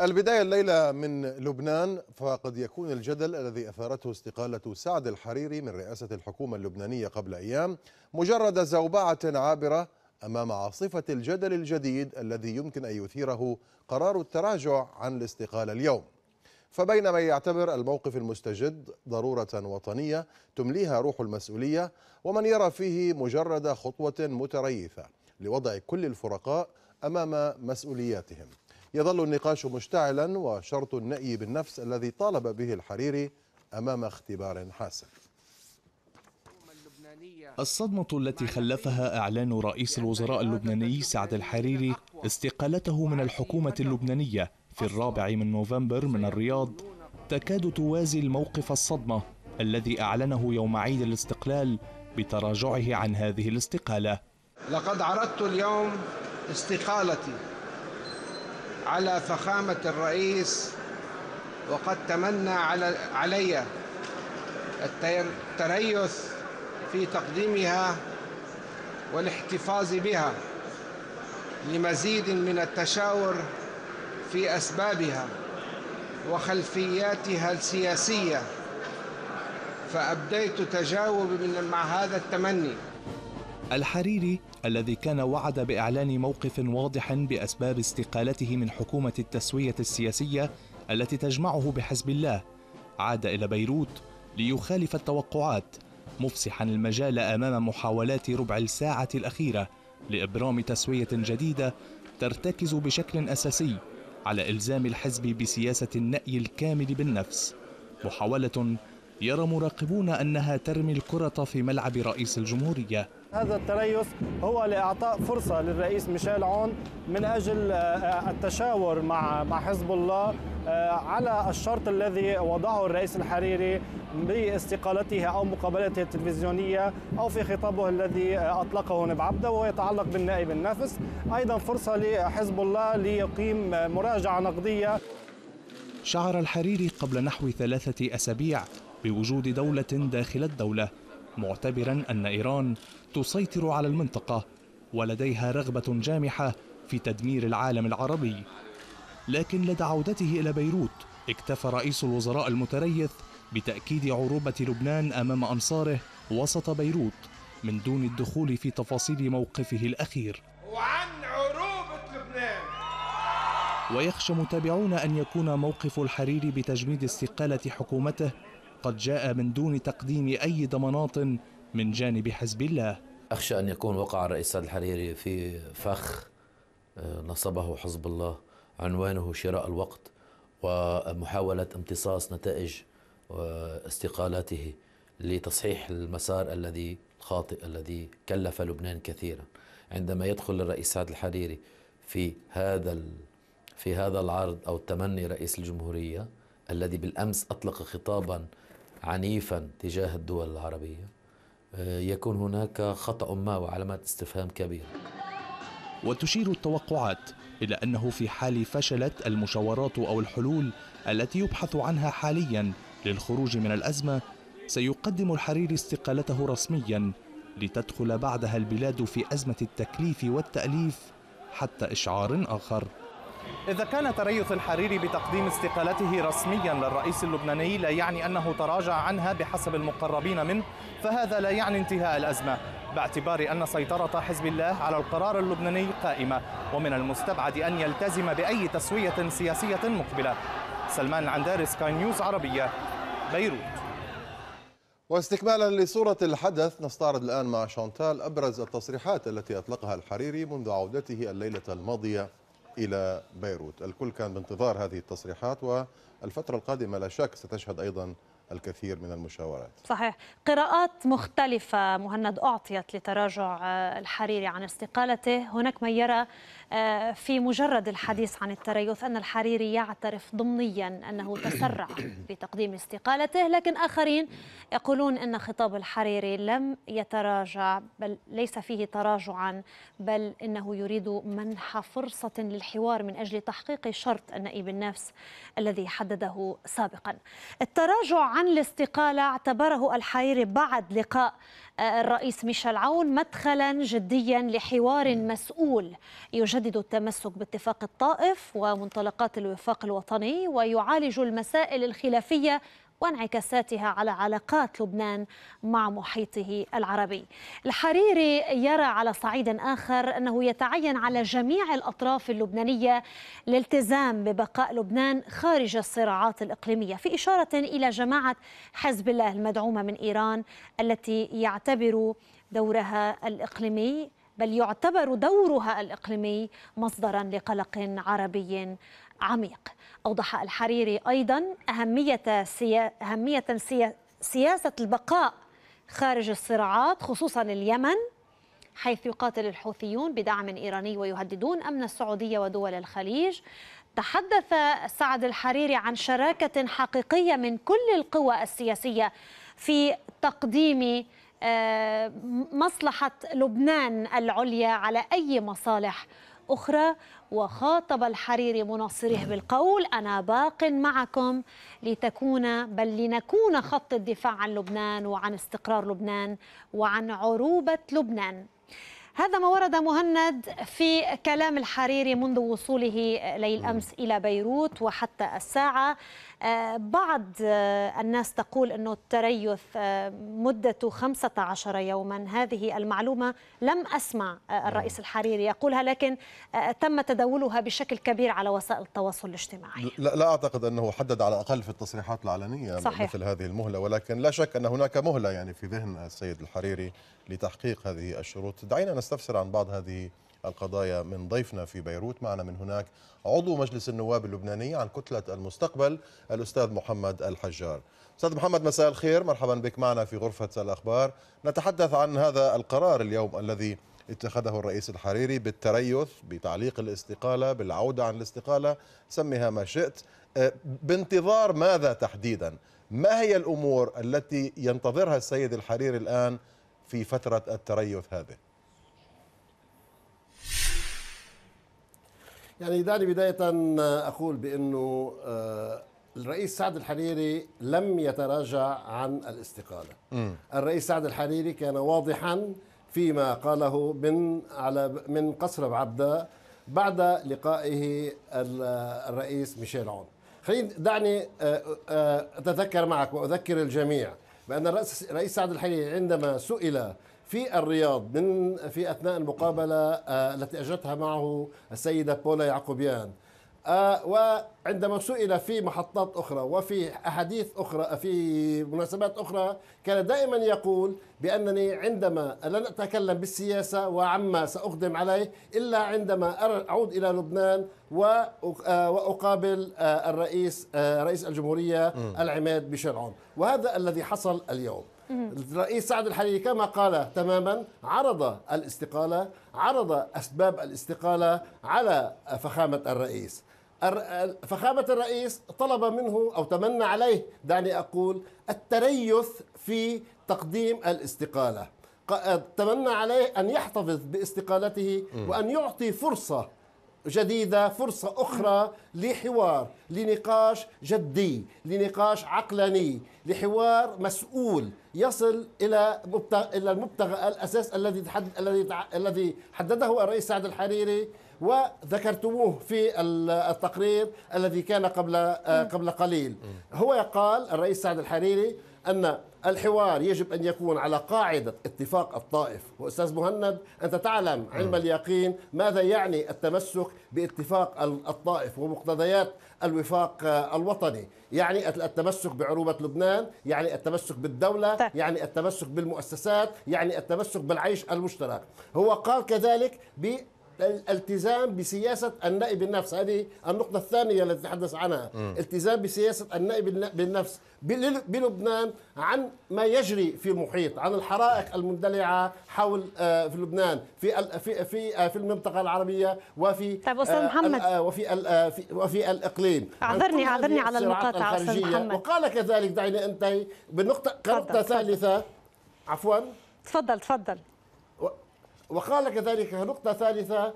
البداية الليلة من لبنان فقد يكون الجدل الذي أثارته استقالة سعد الحريري من رئاسة الحكومة اللبنانية قبل أيام مجرد زوبعة عابرة أمام عاصفة الجدل الجديد الذي يمكن أن يثيره قرار التراجع عن الاستقالة اليوم فبين من يعتبر الموقف المستجد ضرورة وطنية تمليها روح المسؤولية ومن يرى فيه مجرد خطوة متريثة لوضع كل الفرقاء أمام مسؤولياتهم يظل النقاش مشتعلا وشرط النأي بالنفس الذي طالب به الحريري أمام اختبار حاسم الصدمة التي خلفها إعلان رئيس الوزراء اللبناني سعد الحريري استقالته من الحكومة اللبنانية في الرابع من نوفمبر من الرياض تكاد توازي الموقف الصدمة الذي أعلنه يوم عيد الاستقلال بتراجعه عن هذه الاستقالة لقد عرضت اليوم استقالتي على فخامة الرئيس وقد تمنى على علي التريث في تقديمها والاحتفاظ بها لمزيد من التشاور في أسبابها وخلفياتها السياسية فأبديت تجاوب مع هذا التمني الحريري الذي كان وعد باعلان موقف واضح باسباب استقالته من حكومه التسويه السياسيه التي تجمعه بحزب الله عاد الى بيروت ليخالف التوقعات مفسحا المجال امام محاولات ربع الساعه الاخيره لابرام تسويه جديده ترتكز بشكل اساسي على الزام الحزب بسياسه النأي الكامل بالنفس محاوله يرى مراقبون انها ترمي الكره في ملعب رئيس الجمهوريه هذا التريث هو لاعطاء فرصه للرئيس ميشيل عون من اجل آه، آه، التشاور مع مع حزب الله آه، على الشرط الذي وضعه الرئيس الحريري باستقالته او مقابلته التلفزيونيه او في خطابه الذي اطلقه نب عبده وهو يتعلق بالنائب النفس ايضا فرصه لحزب الله ليقيم مراجعه نقديه. شعر الحريري قبل نحو ثلاثه اسابيع بوجود دوله داخل الدوله معتبرا أن إيران تسيطر على المنطقة ولديها رغبة جامحة في تدمير العالم العربي لكن لدى عودته إلى بيروت اكتفى رئيس الوزراء المتريث بتأكيد عروبة لبنان أمام أنصاره وسط بيروت من دون الدخول في تفاصيل موقفه الأخير وعن عروبة لبنان ويخشى متابعون أن يكون موقف الحريري بتجميد استقالة حكومته قد جاء من دون تقديم أي ضمانات من جانب حزب الله أخشى أن يكون وقع الرئيس الحريري في فخ آه، نصبه حزب الله عنوانه شراء الوقت ومحاولة امتصاص نتائج استقالاته لتصحيح المسار الذي الخاطئ الذي كلف لبنان كثيرا عندما يدخل الرئيس سعد الحريري في هذا في هذا العرض او تمني رئيس الجمهوريه الذي بالامس اطلق خطابا عنيفا تجاه الدول العربية آه، يكون هناك خطأ ما وعلامات استفهام كبيرة وتشير التوقعات إلى أنه في حال فشلت المشاورات أو الحلول التي يبحث عنها حاليا للخروج من الأزمة سيقدم الحريري استقالته رسميا لتدخل بعدها البلاد في أزمة التكليف والتأليف حتى إشعار آخر إذا كان تريث الحريري بتقديم استقالته رسميا للرئيس اللبناني لا يعني أنه تراجع عنها بحسب المقربين منه فهذا لا يعني انتهاء الأزمة باعتبار أن سيطرة حزب الله على القرار اللبناني قائمة ومن المستبعد أن يلتزم بأي تسوية سياسية مقبلة سلمان العنداري سكاي نيوز عربية بيروت واستكمالا لصورة الحدث نستعرض الآن مع شانتال أبرز التصريحات التي أطلقها الحريري منذ عودته الليلة الماضية إلى بيروت الكل كان بانتظار هذه التصريحات والفترة القادمة لا شك ستشهد أيضا الكثير من المشاورات صحيح قراءات مختلفة مهند أعطيت لتراجع آه، الحريري عن استقالته هناك من يرى آه، في مجرد الحديث عن التريث أن الحريري يعترف ضمنيا أنه تسرع في تقديم استقالته لكن آخرين يقولون أن خطاب الحريري لم يتراجع بل ليس فيه تراجعا بل إنه يريد منح فرصة للحوار من أجل تحقيق شرط النائب النفس الذي حدده سابقا التراجع عن الاستقالة اعتبره الحريري بعد لقاء آه، الرئيس ميشيل عون مدخلا جديا لحوار مسؤول يجدد التمسك باتفاق الطائف ومنطلقات الوفاق الوطني ويعالج المسائل الخلافية وانعكاساتها على علاقات لبنان مع محيطه العربي. الحريري يرى على صعيد اخر انه يتعين على جميع الاطراف اللبنانيه الالتزام ببقاء لبنان خارج الصراعات الاقليميه، في اشاره الى جماعه حزب الله المدعومه من ايران التي يعتبر دورها الاقليمي بل يعتبر دورها الإقليمي مصدرا لقلق عربي عميق أوضح الحريري أيضا أهمية, سيا... أهمية سيا... سياسة البقاء خارج الصراعات خصوصا اليمن حيث يقاتل الحوثيون بدعم إيراني ويهددون أمن السعودية ودول الخليج تحدث سعد الحريري عن شراكة حقيقية من كل القوى السياسية في تقديم آه، مصلحة لبنان العليا على أي مصالح أخرى وخاطب الحريري مناصريه بالقول أنا باق معكم لتكون بل لنكون خط الدفاع عن لبنان وعن استقرار لبنان وعن عروبة لبنان هذا ما ورد مهند في كلام الحريري منذ وصوله ليل امس الى بيروت وحتى الساعه آه، بعض آه، الناس تقول أنه التريث آه، مدته 15 يوما هذه المعلومة لم أسمع نعم. الرئيس الحريري يقولها لكن تم تداولها بشكل كبير على وسائل التواصل الاجتماعي لا, لا أعتقد أنه حدد على الأقل في التصريحات العلنية صحيح. مثل هذه المهلة ولكن لا شك أن هناك مهلة يعني في ذهن السيد الحريري لتحقيق هذه الشروط دعينا نستفسر عن بعض هذه القضايا من ضيفنا في بيروت معنا من هناك عضو مجلس النواب اللبناني عن كتلة المستقبل الأستاذ محمد الحجار أستاذ محمد مساء الخير مرحبا بك معنا في غرفة الأخبار نتحدث عن هذا القرار اليوم الذي اتخذه الرئيس الحريري بالتريث بتعليق الاستقالة بالعودة عن الاستقالة سمها ما شئت أه، بانتظار ماذا تحديدا ما هي الأمور التي ينتظرها السيد الحريري الآن في فترة التريث هذه يعني دعني بداية أقول بأنه آه، الرئيس سعد الحريري لم يتراجع عن الاستقالة م. الرئيس سعد الحريري كان واضحا فيما قاله من على من قصر بعبدة بعد لقائه الرئيس ميشيل عون خليني دعني آه، آه، أتذكر معك وأذكر الجميع بأن الرئيس سعد الحريري عندما سئل في الرياض من في اثناء المقابله آه، التي اجرتها معه السيده بولا يعقوبيان آه، وعندما سئل في محطات اخرى وفي احاديث اخرى في مناسبات اخرى كان دائما يقول بانني عندما لن اتكلم بالسياسه وعما ساقدم عليه الا عندما اعود الى لبنان آه، واقابل الرئيس رئيس الجمهوريه العماد بشرعون وهذا الذي حصل اليوم الرئيس سعد الحريري كما قال تماما عرض الاستقالة عرض أسباب الاستقالة على فخامة الرئيس فخامة الرئيس طلب منه أو تمنى عليه دعني أقول التريث في تقديم الاستقالة تمنى عليه أن يحتفظ باستقالته وأن يعطي فرصة جديدة فرصة أخرى لحوار لنقاش جدي لنقاش عقلاني لحوار مسؤول يصل إلى إلى المبتغى الأساس الذي الذي الذي حدده الرئيس سعد الحريري وذكرتموه في التقرير الذي كان قبل آه، قبل قليل هو يقال الرئيس سعد الحريري أن الحوار يجب أن يكون على قاعدة اتفاق الطائف وأستاذ مهند أنت تعلم علم اليقين ماذا يعني التمسك باتفاق الطائف ومقتضيات الوفاق آه، الوطني يعني التمسك بعروبة لبنان يعني التمسك بالدولة طيب. يعني التمسك بالمؤسسات يعني التمسك بالعيش المشترك هو قال كذلك ب الالتزام بسياسه النائي بالنفس هذه النقطه الثانيه التي تحدث عنها م. التزام بسياسه النائي بالنفس بلبنان عن ما يجري في المحيط عن الحرائق المندلعه حول آه، في لبنان في في في آه، في المنطقه العربيه وفي طيب استاذ آه، محمد وفي وفي الاقليم اعذرني اعذرني على المقاطعه استاذ محمد وقال كذلك دعيني انتهي بالنقطه كنقطه ثالثه عفوا تفضل تفضل وقال كذلك نقطة ثالثة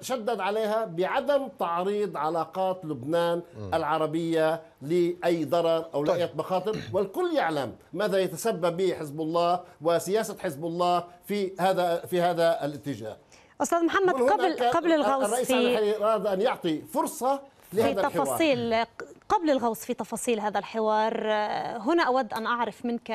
شدد عليها بعدم تعريض علاقات لبنان العربية لأي ضرر أو لأي طيب. مخاطر والكل يعلم ماذا يتسبب به حزب الله وسياسة حزب الله في هذا في هذا الاتجاه أستاذ محمد قبل قبل الغوص الرئيس في الرئيس أن يعطي فرصة في تفاصيل الحوار. قبل الغوص في تفاصيل هذا الحوار آه، هنا أود أن أعرف منك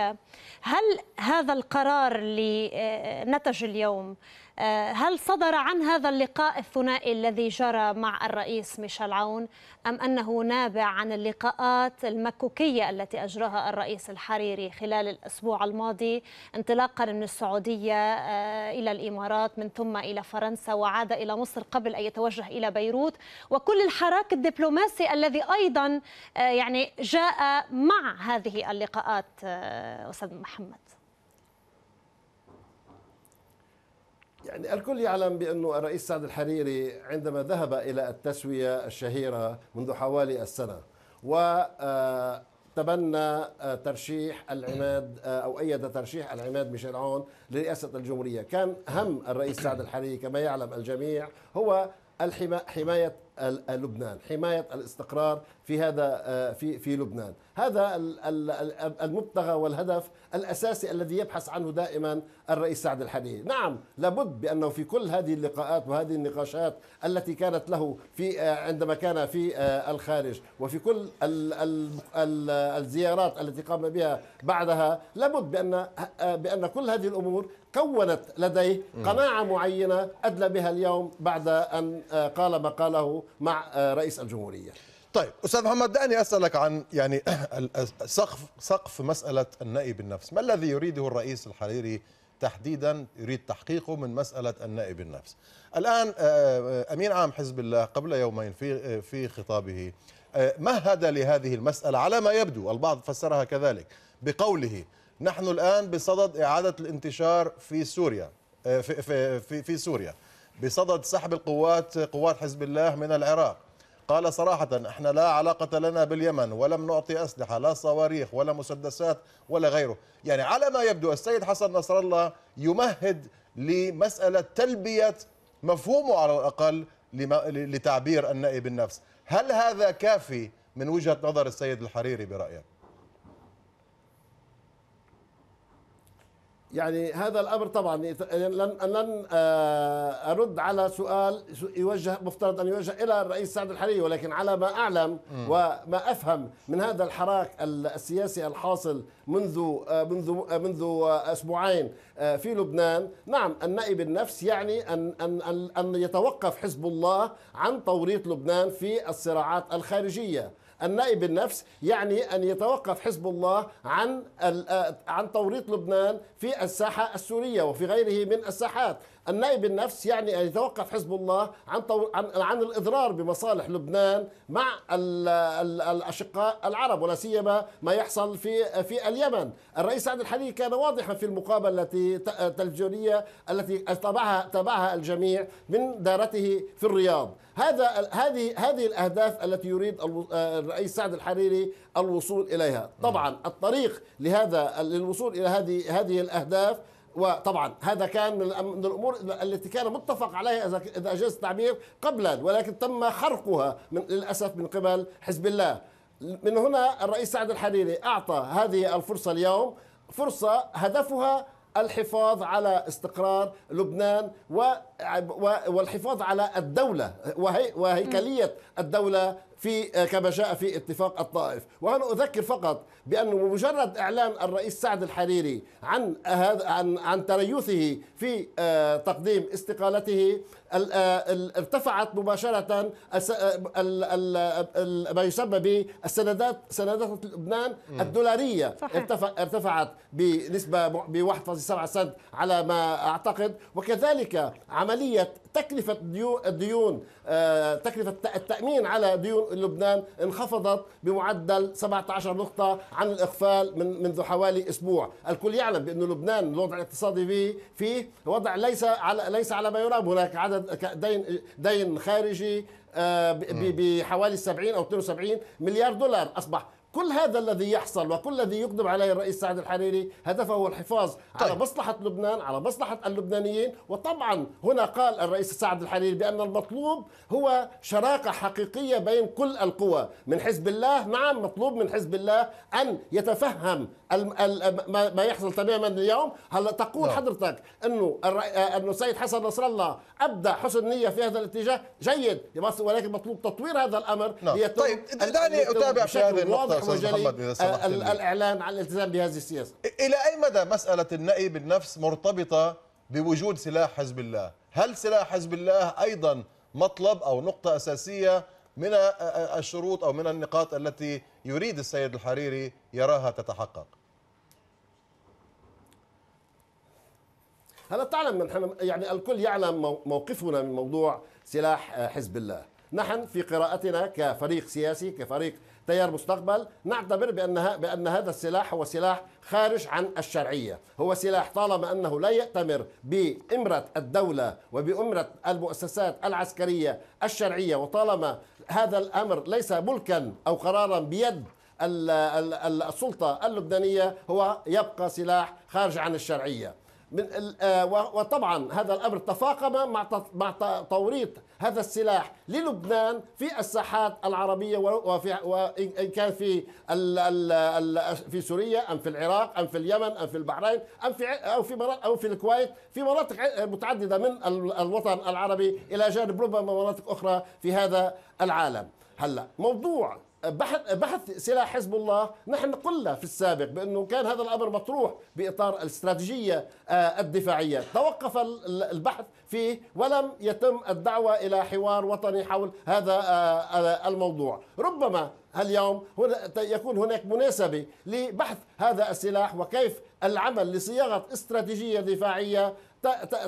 هل هذا القرار اللي آه، نتج اليوم آه، هل صدر عن هذا اللقاء الثنائي الذي جرى مع الرئيس ميشيل عون أم أنه نابع عن اللقاءات المكوكية التي أجراها الرئيس الحريري خلال الأسبوع الماضي انطلاقا من السعودية آه، إلى الإمارات من ثم إلى فرنسا وعاد إلى مصر قبل أن يتوجه إلى بيروت وكل الحراك الدبلوماسي الذي أيضا آه، يعني جاء مع هذه اللقاءات أستاذ محمد يعني الكل يعلم بأنه الرئيس سعد الحريري عندما ذهب إلى التسوية الشهيرة منذ حوالي السنة آه، تبنى آه، ترشيح العماد آه، أو أيد ترشيح العماد ميشيل عون لرئاسة الجمهورية كان هم الرئيس سعد الحريري كما يعلم الجميع هو حماية لبنان حماية الاستقرار في هذا آه، في في لبنان هذا المبتغى والهدف الأساسي الذي يبحث عنه دائما الرئيس سعد الحريري نعم لابد بأنه في كل هذه اللقاءات وهذه النقاشات التي كانت له في آه، عندما كان في آه، الخارج وفي كل الزيارات التي قام بها بعدها لابد بأن بأن كل هذه الأمور كونت لديه قناعة معينة أدلى بها اليوم بعد أن آه، قال ما قاله مع آه، رئيس الجمهورية طيب استاذ محمد دعني اسالك عن يعني سقف سقف مساله النائب بالنفس، ما الذي يريده الرئيس الحريري تحديدا يريد تحقيقه من مساله النائب بالنفس؟ الان آه، امين عام حزب الله قبل يومين في في خطابه مهد لهذه المساله على ما يبدو البعض فسرها كذلك بقوله نحن الآن بصدد إعادة الانتشار في سوريا آه، في, في, في, في سوريا بصدد سحب القوات قوات حزب الله من العراق قال صراحة احنا لا علاقة لنا باليمن ولم نعطي أسلحة لا صواريخ ولا مسدسات ولا غيره يعني على ما يبدو السيد حسن نصر الله يمهد لمسألة تلبية مفهومه على الأقل لتعبير النائب النفس هل هذا كافي من وجهة نظر السيد الحريري برأيك؟ يعني هذا الامر طبعا لن لن آه، ارد على سؤال يوجه مفترض ان يوجه الى الرئيس سعد الحريري ولكن على ما اعلم وما افهم من هذا الحراك السياسي الحاصل منذ آه، منذ آه، منذ اسبوعين في لبنان، نعم النائب النفس يعني ان ان ان يتوقف حزب الله عن توريط لبنان في الصراعات الخارجيه. النائب بالنفس يعني أن يتوقف حزب الله عن آه، عن توريط لبنان في الساحة السورية وفي غيره من الساحات النائب النفس يعني أن يتوقف حزب الله عن عن عن الاضرار بمصالح لبنان مع الاشقاء العرب ولا سيما ما يحصل في في اليمن. الرئيس سعد الحريري كان واضحا في المقابله التي التلفزيونيه التي تابعها تابعها الجميع من دارته في الرياض. هذا هذه هذه الاهداف التي يريد الرئيس سعد الحريري الوصول اليها. طبعا نعم. الطريق لهذا للوصول الى هذه هذه الاهداف وطبعا هذا كان من الامور التي كان متفق عليها اذا اجاز التعبير قبلا ولكن تم حرقها من للاسف من قبل حزب الله من هنا الرئيس سعد الحريري اعطى هذه الفرصه اليوم فرصه هدفها الحفاظ على استقرار لبنان و والحفاظ على الدولة وهيكلية الدولة في كما جاء في اتفاق الطائف وأنا أذكر فقط بأنه مجرد إعلان الرئيس سعد الحريري عن هذا عن عن تريثه في آه، تقديم استقالته آه، ارتفعت مباشرة آه، ما يسمى بالسندات سندات لبنان الدولارية صحيح. ارتفعت بنسبة ب 1.7 سنت على ما أعتقد وكذلك عملية تكلفة الديون آه، تكلفة التأمين على ديون لبنان انخفضت بمعدل 17 نقطة عن الإقفال من منذ حوالي أسبوع الكل يعلم بأن لبنان الوضع الاقتصادي فيه, فيه وضع ليس على ليس على ما يرام هناك عدد دين دين خارجي آه، بحوالي 70 أو 72 مليار دولار أصبح كل هذا الذي يحصل وكل الذي يقدم عليه الرئيس سعد الحريري هدفه هو الحفاظ طيب. على مصلحة لبنان على مصلحة اللبنانيين وطبعا هنا قال الرئيس سعد الحريري بأن المطلوب هو شراكة حقيقية بين كل القوى من حزب الله نعم مطلوب من حزب الله أن يتفهم ما يحصل تماما اليوم هلا تقول لا. نعم. حضرتك انه آه، انه السيد حسن نصر الله ابدى حسن نيه في هذا الاتجاه جيد ولكن مطلوب تطوير هذا الامر نعم. طيب دعني اتابع في هذه النقطه وجل آه، الاعلان عن الالتزام بهذه السياسه الى اي مدى مساله النأي بالنفس مرتبطه بوجود سلاح حزب الله هل سلاح حزب الله ايضا مطلب او نقطه اساسيه من آه، الشروط او من النقاط التي يريد السيد الحريري يراها تتحقق هل تعلم نحن يعني الكل يعلم موقفنا من موضوع سلاح آه، حزب الله نحن في قراءتنا كفريق سياسي كفريق تيار مستقبل نعتبر بأن, بأن هذا السلاح هو سلاح خارج عن الشرعية هو سلاح طالما أنه لا يأتمر بإمرة الدولة وبإمرة المؤسسات العسكرية الشرعية وطالما هذا الأمر ليس ملكا أو قرارا بيد السلطة اللبنانية هو يبقى سلاح خارج عن الشرعية من آه، وطبعا هذا الامر تفاقم مع مع توريط هذا السلاح للبنان في الساحات العربيه وفي وان كان في في سوريا ام في العراق ام في اليمن ام في البحرين ام في او في او في الكويت في مناطق متعدده من الوطن العربي الى جانب ربما مناطق اخرى في هذا العالم هلا موضوع بحث بحث سلاح حزب الله نحن قلنا في السابق بانه كان هذا الامر مطروح باطار الاستراتيجيه آه، الدفاعيه توقف البحث فيه ولم يتم الدعوه الى حوار وطني حول هذا آه، آه، الموضوع ربما اليوم يكون هناك مناسبة لبحث هذا السلاح وكيف العمل لصياغة استراتيجية دفاعية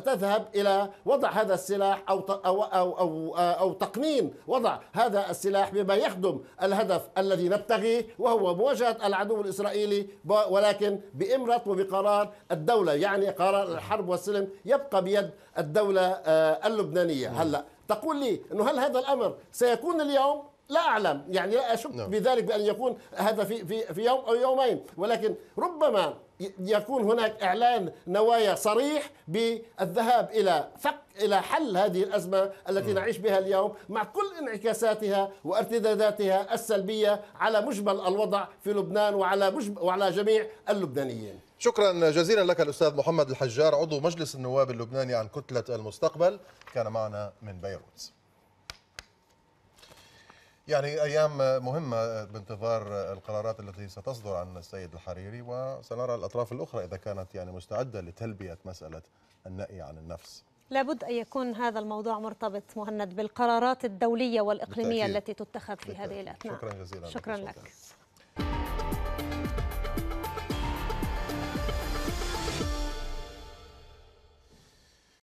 تذهب الى وضع هذا السلاح او او او او, آه، أو تقنين وضع هذا السلاح بما يخدم الهدف الذي نبتغيه وهو مواجهه العدو الاسرائيلي ولكن بامره وبقرار الدوله يعني قرار الحرب والسلم يبقى بيد الدوله آه، اللبنانيه هلا تقول لي انه هل هذا الامر سيكون اليوم لا اعلم يعني لا اشك نعم. بذلك بان يكون هذا في في في يوم او يومين ولكن ربما يكون هناك اعلان نوايا صريح بالذهاب الى فك الى حل هذه الازمه التي م. نعم. نعيش بها اليوم مع كل انعكاساتها وارتداداتها السلبيه على مجمل الوضع في لبنان وعلى مجمل وعلى جميع اللبنانيين. شكرا جزيلا لك الاستاذ محمد الحجار عضو مجلس النواب اللبناني عن كتله المستقبل كان معنا من بيروت. يعني ايام مهمه بانتظار القرارات التي ستصدر عن السيد الحريري وسنرى الاطراف الاخرى اذا كانت يعني مستعده لتلبيه مساله النأي عن النفس. لابد ان يكون هذا الموضوع مرتبط مهند بالقرارات الدوليه والاقليميه بالتأكيد. التي تتخذ في بالتأكيد. هذه الاثناء. شكرا جزيلا شكرا لك. لك.